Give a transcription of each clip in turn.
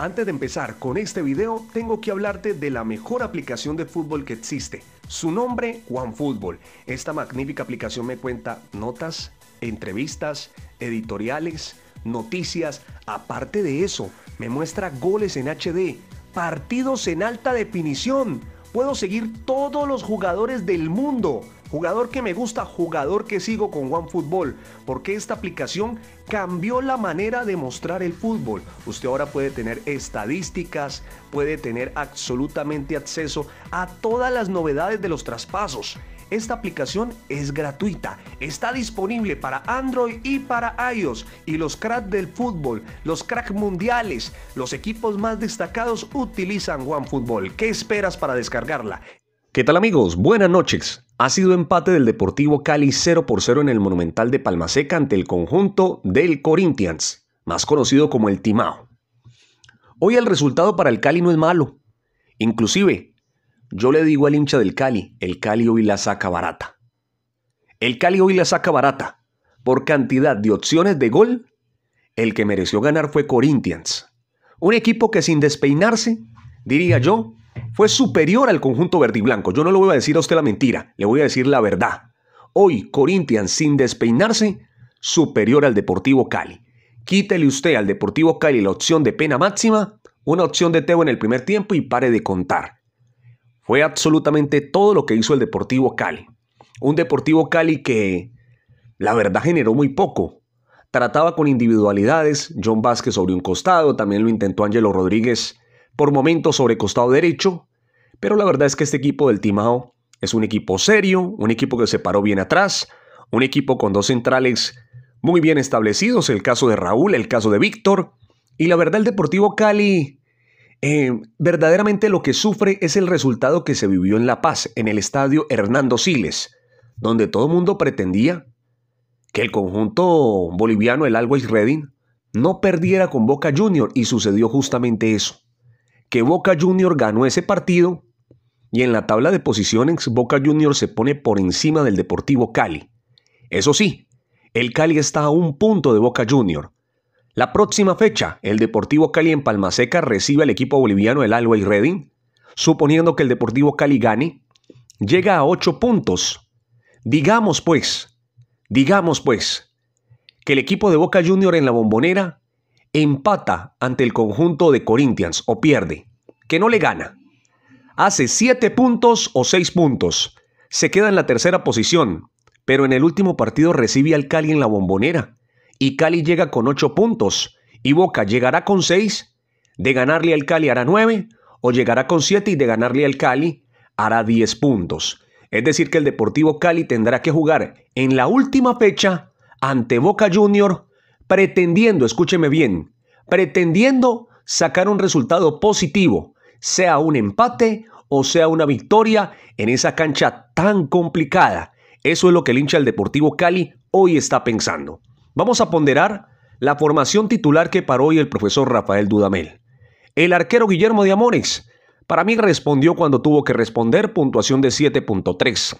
Antes de empezar con este video, tengo que hablarte de la mejor aplicación de fútbol que existe. Su nombre, OneFootball. Esta magnífica aplicación me cuenta notas, entrevistas, editoriales, noticias. Aparte de eso, me muestra goles en HD, partidos en alta definición. Puedo seguir todos los jugadores del mundo Jugador que me gusta, jugador que sigo con OneFootball, porque esta aplicación cambió la manera de mostrar el fútbol. Usted ahora puede tener estadísticas, puede tener absolutamente acceso a todas las novedades de los traspasos. Esta aplicación es gratuita, está disponible para Android y para iOS y los cracks del fútbol, los cracks mundiales, los equipos más destacados utilizan OneFootball. ¿Qué esperas para descargarla? ¿Qué tal amigos? Buenas noches. Ha sido empate del Deportivo Cali 0 por 0 en el Monumental de Palmaseca ante el conjunto del Corinthians, más conocido como el Timao. Hoy el resultado para el Cali no es malo. Inclusive, yo le digo al hincha del Cali, el Cali hoy la saca barata. El Cali hoy la saca barata. Por cantidad de opciones de gol, el que mereció ganar fue Corinthians. Un equipo que sin despeinarse, diría yo, fue superior al conjunto verde y blanco. Yo no le voy a decir a usted la mentira, le voy a decir la verdad. Hoy Corinthians sin despeinarse, superior al Deportivo Cali. Quítele usted al Deportivo Cali la opción de pena máxima, una opción de Teo en el primer tiempo y pare de contar. Fue absolutamente todo lo que hizo el Deportivo Cali. Un Deportivo Cali que la verdad generó muy poco. Trataba con individualidades, John Vázquez sobre un costado, también lo intentó Ángelo Rodríguez por momentos sobre costado derecho, pero la verdad es que este equipo del Timao es un equipo serio, un equipo que se paró bien atrás, un equipo con dos centrales muy bien establecidos, el caso de Raúl, el caso de Víctor. Y la verdad el Deportivo Cali eh, verdaderamente lo que sufre es el resultado que se vivió en La Paz, en el estadio Hernando Siles, donde todo el mundo pretendía que el conjunto boliviano, el Always Reading, no perdiera con Boca Junior y sucedió justamente eso, que Boca Junior ganó ese partido y en la tabla de posiciones, Boca Juniors se pone por encima del Deportivo Cali. Eso sí, el Cali está a un punto de Boca Junior. La próxima fecha, el Deportivo Cali en Palmaseca recibe al equipo boliviano el Alway Reading. Suponiendo que el Deportivo Cali gane, llega a 8 puntos. Digamos pues, digamos pues, que el equipo de Boca Junior en la bombonera empata ante el conjunto de Corinthians o pierde, que no le gana hace 7 puntos o 6 puntos. Se queda en la tercera posición, pero en el último partido recibe al Cali en la bombonera y Cali llega con 8 puntos y Boca llegará con 6, de ganarle al Cali hará 9 o llegará con 7 y de ganarle al Cali hará 10 puntos. Es decir, que el Deportivo Cali tendrá que jugar en la última fecha ante Boca Junior, pretendiendo, escúcheme bien, pretendiendo sacar un resultado positivo sea un empate o sea una victoria en esa cancha tan complicada. Eso es lo que el hincha del Deportivo Cali hoy está pensando. Vamos a ponderar la formación titular que paró hoy el profesor Rafael Dudamel. El arquero Guillermo de Amores, para mí respondió cuando tuvo que responder, puntuación de 7.3.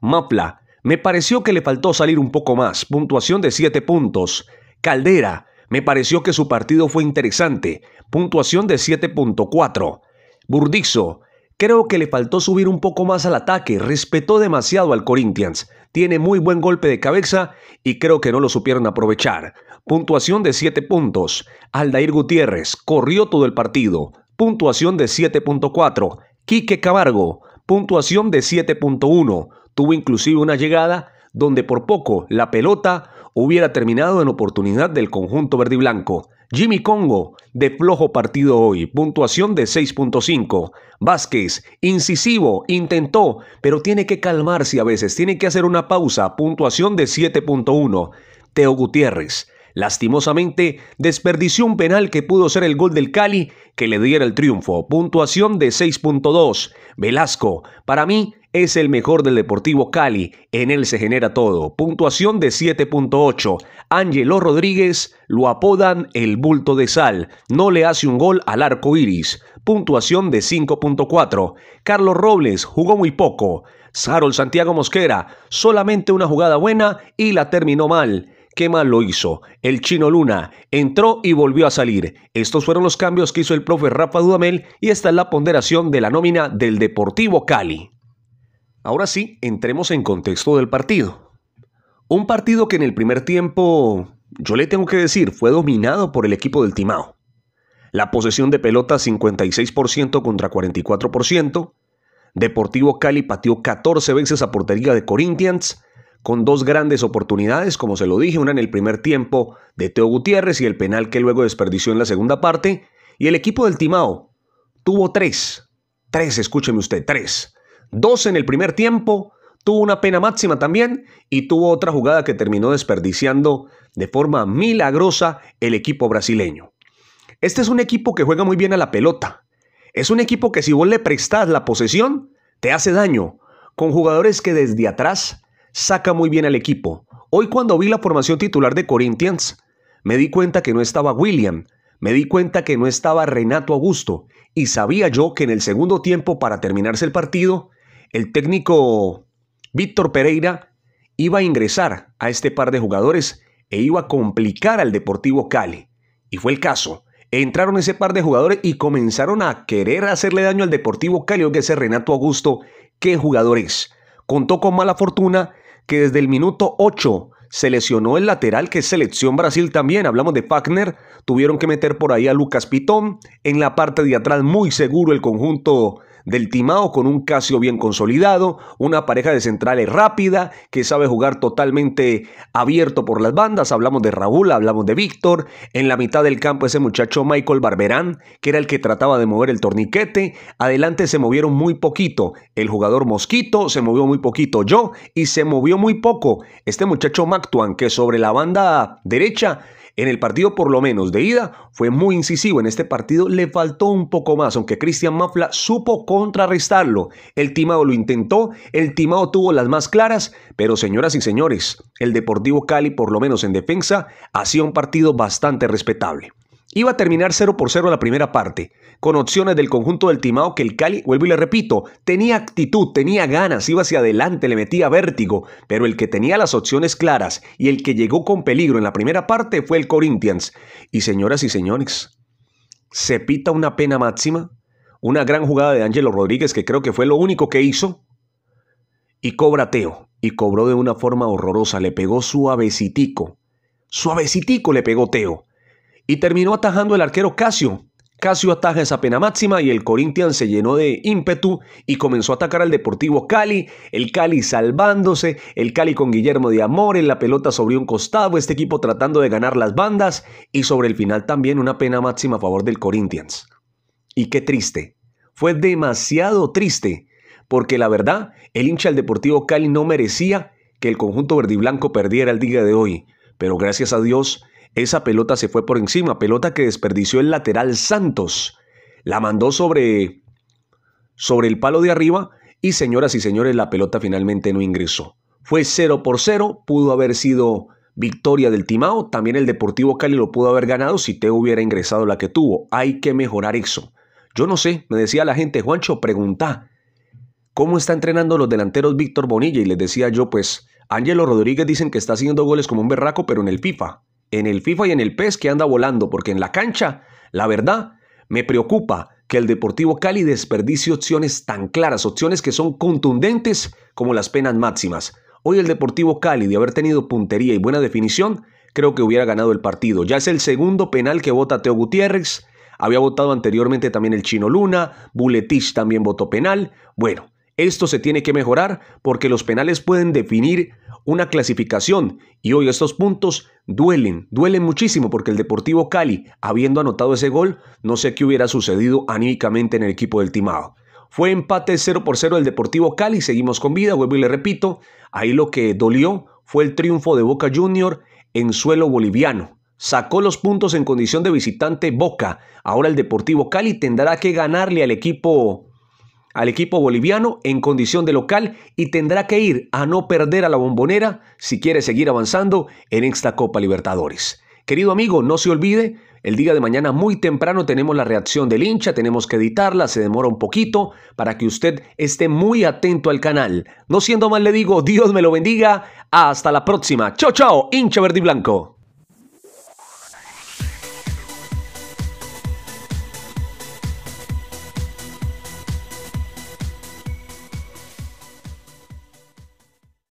Mapla, me pareció que le faltó salir un poco más, puntuación de 7 puntos. Caldera, me pareció que su partido fue interesante, puntuación de 7.4. Burdizo, creo que le faltó subir un poco más al ataque, respetó demasiado al Corinthians, tiene muy buen golpe de cabeza y creo que no lo supieron aprovechar. Puntuación de 7 puntos. Aldair Gutiérrez corrió todo el partido. Puntuación de 7.4. Quique Cabargo, puntuación de 7.1. Tuvo inclusive una llegada donde por poco la pelota hubiera terminado en oportunidad del conjunto verde y blanco. Jimmy Congo, de flojo partido hoy, puntuación de 6.5. Vázquez, incisivo, intentó, pero tiene que calmarse a veces, tiene que hacer una pausa, puntuación de 7.1. Teo Gutiérrez, lastimosamente, desperdició un penal que pudo ser el gol del Cali que le diera el triunfo, puntuación de 6.2. Velasco, para mí, es el mejor del Deportivo Cali, en él se genera todo. Puntuación de 7.8. Ángelo Rodríguez lo apodan el bulto de sal, no le hace un gol al arco iris. Puntuación de 5.4. Carlos Robles jugó muy poco. Sarol Santiago Mosquera, solamente una jugada buena y la terminó mal. ¿Qué mal lo hizo? El chino Luna entró y volvió a salir. Estos fueron los cambios que hizo el profe Rafa Dudamel y esta es la ponderación de la nómina del Deportivo Cali. Ahora sí, entremos en contexto del partido. Un partido que en el primer tiempo, yo le tengo que decir, fue dominado por el equipo del Timao. La posesión de pelota 56% contra 44%. Deportivo Cali pateó 14 veces a portería de Corinthians, con dos grandes oportunidades, como se lo dije, una en el primer tiempo de Teo Gutiérrez y el penal que luego desperdició en la segunda parte. Y el equipo del Timao tuvo tres, tres, escúcheme usted, tres Dos en el primer tiempo, tuvo una pena máxima también y tuvo otra jugada que terminó desperdiciando de forma milagrosa el equipo brasileño. Este es un equipo que juega muy bien a la pelota. Es un equipo que si vos le prestás la posesión, te hace daño, con jugadores que desde atrás saca muy bien al equipo. Hoy cuando vi la formación titular de Corinthians, me di cuenta que no estaba William, me di cuenta que no estaba Renato Augusto, y sabía yo que en el segundo tiempo, para terminarse el partido, el técnico Víctor Pereira iba a ingresar a este par de jugadores e iba a complicar al Deportivo Cali. Y fue el caso. Entraron ese par de jugadores y comenzaron a querer hacerle daño al Deportivo Cali, que es Renato Augusto, qué jugador es. Contó con mala fortuna que desde el minuto 8 se lesionó el lateral que es Selección Brasil también, hablamos de Fagner, tuvieron que meter por ahí a Lucas Pitón, en la parte de atrás muy seguro el conjunto del Timao con un Casio bien consolidado, una pareja de centrales rápida que sabe jugar totalmente abierto por las bandas. Hablamos de Raúl, hablamos de Víctor. En la mitad del campo ese muchacho Michael Barberán, que era el que trataba de mover el torniquete. Adelante se movieron muy poquito. El jugador Mosquito se movió muy poquito yo y se movió muy poco. Este muchacho Mactuan, que sobre la banda derecha en el partido por lo menos de ida fue muy incisivo. En este partido le faltó un poco más, aunque Cristian Mafla supo contrarrestarlo. El timado lo intentó, el timado tuvo las más claras, pero señoras y señores, el Deportivo Cali por lo menos en defensa hacía un partido bastante respetable. Iba a terminar 0 por 0 la primera parte, con opciones del conjunto del Timao que el Cali, vuelvo y le repito, tenía actitud, tenía ganas, iba hacia adelante, le metía vértigo, pero el que tenía las opciones claras y el que llegó con peligro en la primera parte fue el Corinthians. Y señoras y señores, se pita una pena máxima, una gran jugada de Ángelo Rodríguez que creo que fue lo único que hizo, y cobra Teo, y cobró de una forma horrorosa, le pegó suavecitico, suavecitico le pegó Teo y terminó atajando el arquero Casio. Casio ataja esa pena máxima y el Corinthians se llenó de ímpetu y comenzó a atacar al Deportivo Cali. El Cali salvándose, el Cali con Guillermo de Amor en la pelota sobre un costado, este equipo tratando de ganar las bandas y sobre el final también una pena máxima a favor del Corinthians. Y qué triste, fue demasiado triste, porque la verdad, el hincha del Deportivo Cali no merecía que el conjunto verdiblanco perdiera el día de hoy, pero gracias a Dios esa pelota se fue por encima, pelota que desperdició el lateral Santos. La mandó sobre, sobre el palo de arriba y señoras y señores, la pelota finalmente no ingresó. Fue 0 por 0, pudo haber sido victoria del Timao, también el Deportivo Cali lo pudo haber ganado si te hubiera ingresado la que tuvo. Hay que mejorar eso. Yo no sé, me decía la gente, Juancho, pregunta, ¿cómo está entrenando los delanteros Víctor Bonilla? Y les decía yo, pues, Ángelo Rodríguez dicen que está haciendo goles como un berraco, pero en el FIFA en el FIFA y en el PES que anda volando, porque en la cancha, la verdad, me preocupa que el Deportivo Cali desperdicie opciones tan claras, opciones que son contundentes como las penas máximas. Hoy el Deportivo Cali, de haber tenido puntería y buena definición, creo que hubiera ganado el partido. Ya es el segundo penal que vota Teo Gutiérrez, había votado anteriormente también el Chino Luna, Buletich también votó penal. Bueno, esto se tiene que mejorar porque los penales pueden definir una clasificación y hoy estos puntos duelen, duelen muchísimo porque el Deportivo Cali, habiendo anotado ese gol, no sé qué hubiera sucedido anímicamente en el equipo del Timado. Fue empate 0 por 0 el Deportivo Cali, seguimos con vida, vuelvo y le repito, ahí lo que dolió fue el triunfo de Boca Junior en suelo boliviano, sacó los puntos en condición de visitante Boca. Ahora el Deportivo Cali tendrá que ganarle al equipo al equipo boliviano en condición de local y tendrá que ir a no perder a la bombonera si quiere seguir avanzando en esta Copa Libertadores. Querido amigo, no se olvide, el día de mañana muy temprano tenemos la reacción del hincha, tenemos que editarla, se demora un poquito para que usted esté muy atento al canal. No siendo más le digo, Dios me lo bendiga, hasta la próxima. Chao, chao, hincha verde y blanco.